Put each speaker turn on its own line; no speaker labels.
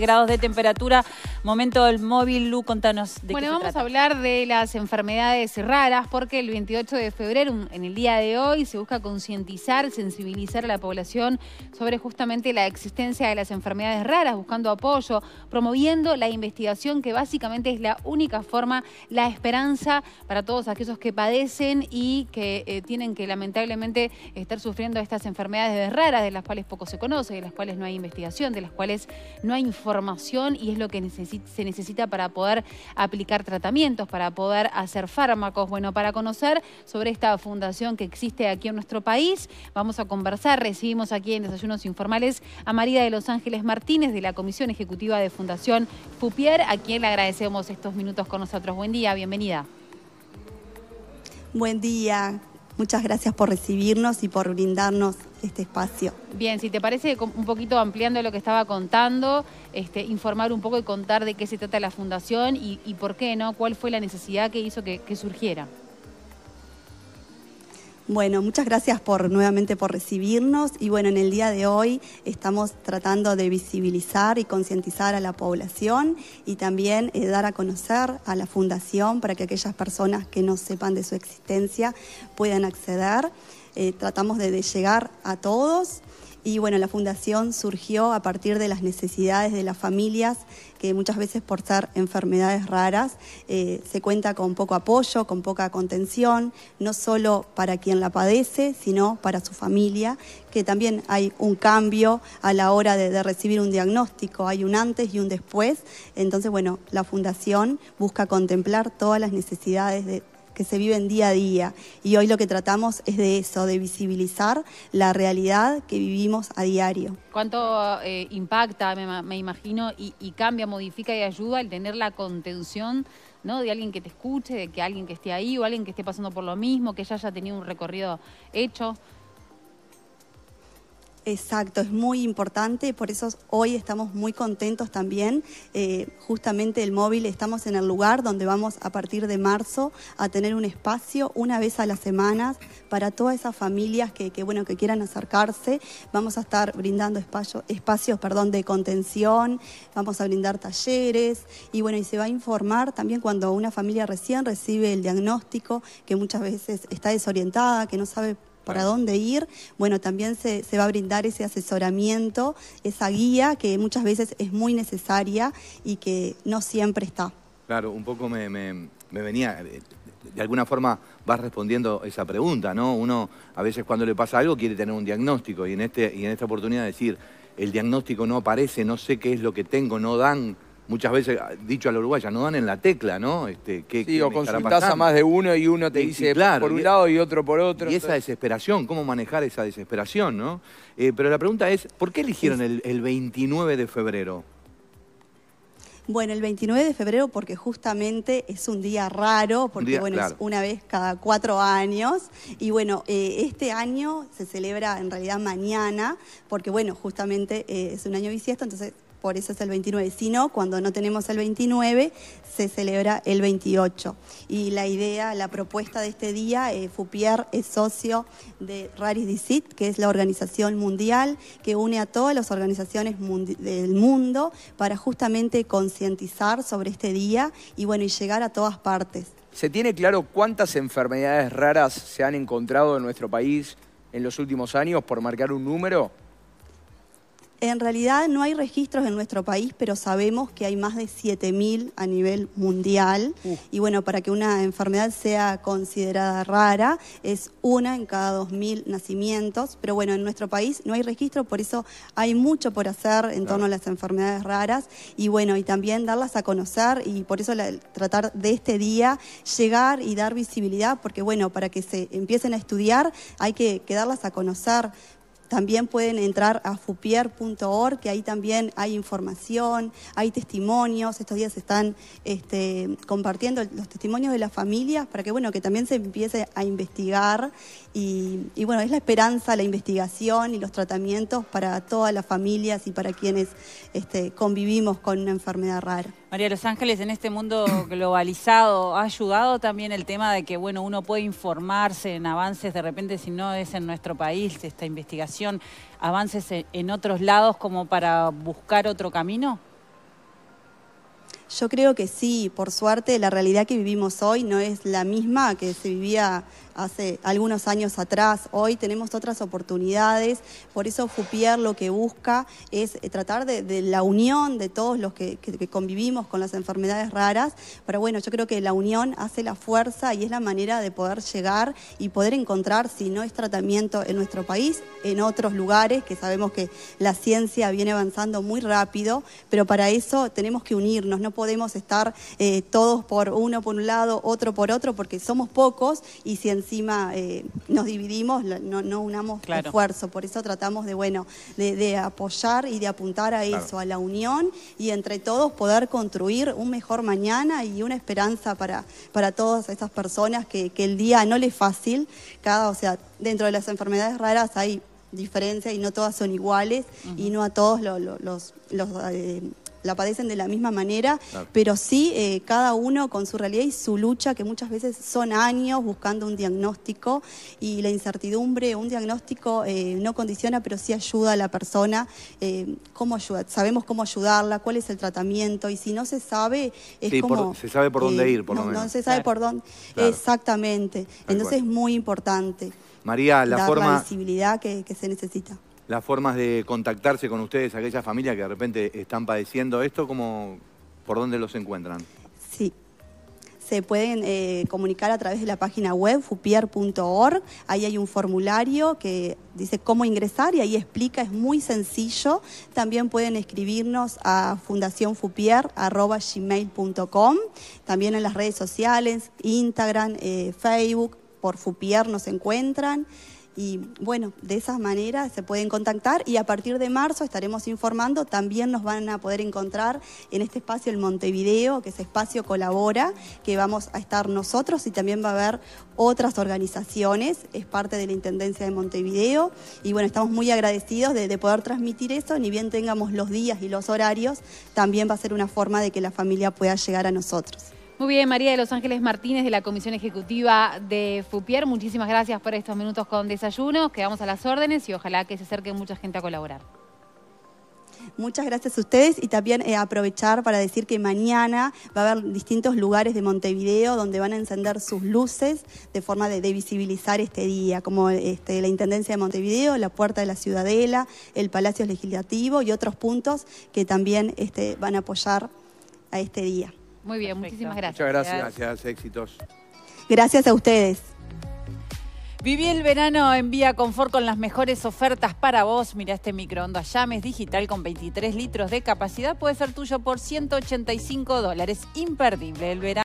grados de temperatura. Momento del móvil, Lu, contanos de bueno, qué se vamos a hablar de las enfermedades raras porque el 28 de febrero, en el día de hoy, se busca concientizar, sensibilizar a la población sobre justamente la existencia de las enfermedades raras, buscando apoyo, promoviendo la investigación que básicamente es la única forma, la esperanza para todos aquellos que padecen y que eh, tienen que lamentablemente estar sufriendo estas enfermedades raras de las cuales poco se conoce, de las cuales no hay investigación, de las cuales no hay información formación y es lo que se necesita para poder aplicar tratamientos, para poder hacer fármacos. Bueno, para conocer sobre esta fundación que existe aquí en nuestro país, vamos a conversar. Recibimos aquí en Desayunos Informales a María de Los Ángeles Martínez de la Comisión Ejecutiva de Fundación Pupier, a quien le agradecemos estos minutos con nosotros. Buen día, bienvenida. Buen día,
Muchas gracias por recibirnos y por brindarnos este espacio.
Bien, si te parece, un poquito ampliando lo que estaba contando, este, informar un poco y contar de qué se trata la fundación y, por qué, ¿no? ¿Cuál fue la necesidad que hizo que surgiera?
Bueno, muchas gracias por nuevamente por recibirnos y bueno, en el día de hoy estamos tratando de visibilizar y concientizar a la población y también eh, dar a conocer a la fundación para que aquellas personas que no sepan de su existencia puedan acceder. Eh, tratamos de, llegar a todos. Y bueno, la fundación surgió a partir de las necesidades de las familias, que muchas veces por ser enfermedades raras eh, se cuenta con poco apoyo, con poca contención, no solo para quien la padece, sino para su familia, que también hay un cambio a la hora de, de recibir un diagnóstico, hay un antes y un después. Entonces, bueno, la fundación busca contemplar todas las necesidades de que se viven día a día. Y hoy lo que tratamos es de eso, de visibilizar la realidad que vivimos a diario.
¿Cuánto eh, impacta, me, imagino, y, y, cambia, modifica y ayuda el tener la contención ¿no? de alguien que te escuche, de que alguien que esté ahí o alguien que esté pasando por lo mismo, que ya haya tenido un recorrido hecho?
Exacto, es muy importante, por eso hoy estamos muy contentos también. Eh, justamente el móvil, estamos en el lugar donde vamos a partir de marzo a tener un espacio una vez a la semana para todas esas familias que, bueno, que quieran acercarse. Vamos a estar brindando espacio, espacios perdón, de contención, vamos a brindar talleres y bueno, y se va a informar también cuando una familia recién recibe el diagnóstico, que muchas veces está desorientada, que no sabe para dónde ir. Bueno, también se, va a brindar ese asesoramiento, esa guía que muchas veces es muy necesaria y que no siempre está. Claro, un poco me, venía, eh, de alguna forma vas respondiendo esa pregunta, ¿no? Uno a veces cuando le pasa algo quiere tener un diagnóstico y en, este, y en esta oportunidad decir, el diagnóstico no aparece, no sé qué es lo que tengo, no dan muchas veces ah, dicho a los uruguaya, no dan en la tecla, ¿no? Este, ¿qué, sí, qué o a más de uno y uno te dice por un lado y otro por otro. Y esa desesperación, cómo manejar esa desesperación, ¿no? Eh, pero la pregunta es, ¿por qué eligieron el, el 29 de febrero? Bueno, el 29 de febrero porque justamente es un día raro, porque bueno, es una vez cada cuatro años. Y bueno, eh, este año se celebra en realidad mañana, porque bueno, justamente eh, es un año bisiesto, entonces por eso es el 29, no, cuando no tenemos el 29 se celebra el 28. Y la idea, la propuesta de este día, eh, Fupier es socio de Raris Dicit, que es la organización mundial que une a todas las organizaciones del mundo para justamente concientizar sobre este día y bueno, y llegar a todas partes. ¿Se tiene claro cuántas enfermedades raras se han encontrado en nuestro país en los últimos años por marcar un número? En realidad no hay registros en nuestro país, pero sabemos que hay más de 7.000 a nivel mundial. Y bueno, para que una enfermedad sea considerada rara, es una en cada 2.000 nacimientos. Pero bueno, en nuestro país no hay registro, por eso hay mucho por hacer en torno a las enfermedades raras. Y bueno, y también darlas a conocer y por eso tratar de este día llegar y dar visibilidad, porque bueno, para que se empiecen a estudiar hay que, que darlas a conocer también pueden entrar a fupier.org, que ahí también hay información, hay testimonios. Estos días se están este, compartiendo los testimonios de las familias para que, bueno, que también se empiece a investigar. Y, bueno, es la esperanza, la investigación y los tratamientos para todas las familias y para quienes este, convivimos con una enfermedad rara.
María Los Ángeles, en este mundo globalizado, ¿ha ayudado también el tema de que bueno, uno puede informarse en avances de repente si no es en nuestro país esta investigación, avances en otros lados como para buscar otro camino?
Yo creo que sí, por suerte la realidad que vivimos hoy no es la misma que se vivía hace algunos años atrás. Hoy tenemos otras oportunidades, por eso Jupier lo que busca es eh, tratar de, la unión de todos los que, convivimos con las enfermedades raras, pero bueno, yo creo que la unión hace la fuerza y es la manera de poder llegar y poder encontrar, si no es tratamiento en nuestro país, en otros lugares, que sabemos que la ciencia viene avanzando muy rápido, pero para eso tenemos que unirnos, podemos estar eh, todos por uno por un lado, otro por otro, porque somos pocos y si encima eh, nos dividimos, no, unamos esfuerzo. Por eso tratamos de, bueno, de, apoyar y de apuntar a eso, a la unión y entre todos poder construir un mejor mañana y una esperanza para, para todas esas personas que, el día no le es fácil. Cada, o sea, dentro de las enfermedades raras hay diferencias y no todas son iguales y no a todos los, eh, la padecen de la misma manera, pero sí eh, cada uno con su realidad y su lucha, que muchas veces son años buscando un diagnóstico y la incertidumbre, un diagnóstico eh, no condiciona, pero sí ayuda a la persona. Eh, ¿Cómo Sabemos cómo ayudarla, cuál es el tratamiento y si no se sabe, es como... se sabe por dónde ir, por lo menos. No se sabe por dónde. Exactamente. Entonces es muy importante. María, la forma... La visibilidad que se necesita las formas de contactarse con ustedes, aquellas familias que de repente están padeciendo esto, como ¿por dónde los encuentran? Sí, se pueden eh, comunicar a través de la página web fupier.org. Ahí hay un formulario que dice cómo ingresar y ahí explica, es muy sencillo. También pueden escribirnos a fundacionfupier.gmail.com. También en las redes sociales, Instagram, eh, Facebook, por Fupier nos encuentran. Y bueno, de esa manera se pueden contactar y a partir de marzo estaremos informando. También nos van a poder encontrar en este espacio el Montevideo, que es espacio colabora, que vamos a estar nosotros y también va a haber otras organizaciones. Es parte de la Intendencia de Montevideo. Y bueno, estamos muy agradecidos de poder transmitir eso. Ni bien tengamos los días y los horarios, también va a ser una forma de que la familia pueda llegar a nosotros.
Muy bien, María de Los Ángeles Martínez de la Comisión Ejecutiva de FUPIER, muchísimas gracias por estos minutos con desayuno, quedamos a las órdenes y ojalá que se acerque mucha gente a colaborar.
Muchas gracias a ustedes y también eh, aprovechar para decir que mañana va a haber distintos lugares de Montevideo donde van a encender sus luces de forma de, visibilizar este día, como este, la Intendencia de Montevideo, la Puerta de la Ciudadela, el Palacio Legislativo y otros puntos que también este, van a apoyar a este día.
Muy bien, muchísimas gracias. Muchas gracias.
Gracias, éxitos. Gracias a ustedes.
Viví el verano en Vía Confort con las mejores ofertas para vos. Mira este microondas llames digital con 23 litros de capacidad. Puede ser tuyo por 185 dólares. Imperdible el verano.